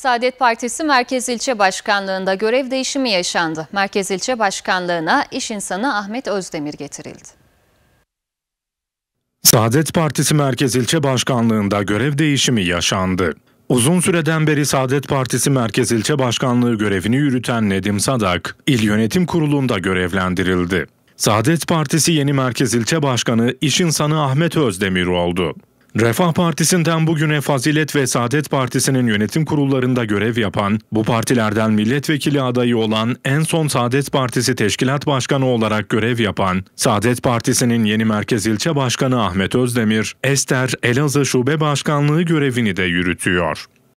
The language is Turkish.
Saadet Partisi Merkez İlçe Başkanlığı'nda görev değişimi yaşandı. Merkez İlçe Başkanlığı'na iş insanı Ahmet Özdemir getirildi. Saadet Partisi Merkez İlçe Başkanlığı'nda görev değişimi yaşandı. Uzun süreden beri Saadet Partisi Merkez İlçe Başkanlığı görevini yürüten Nedim Sadak, İl Yönetim Kurulu'nda görevlendirildi. Saadet Partisi yeni Merkez İlçe Başkanı iş insanı Ahmet Özdemir oldu. Refah Partisi'nden bugüne Fazilet ve Saadet Partisi'nin yönetim kurullarında görev yapan, bu partilerden milletvekili adayı olan en son Saadet Partisi Teşkilat Başkanı olarak görev yapan, Saadet Partisi'nin yeni merkez ilçe başkanı Ahmet Özdemir, Ester Elazığ Şube Başkanlığı görevini de yürütüyor.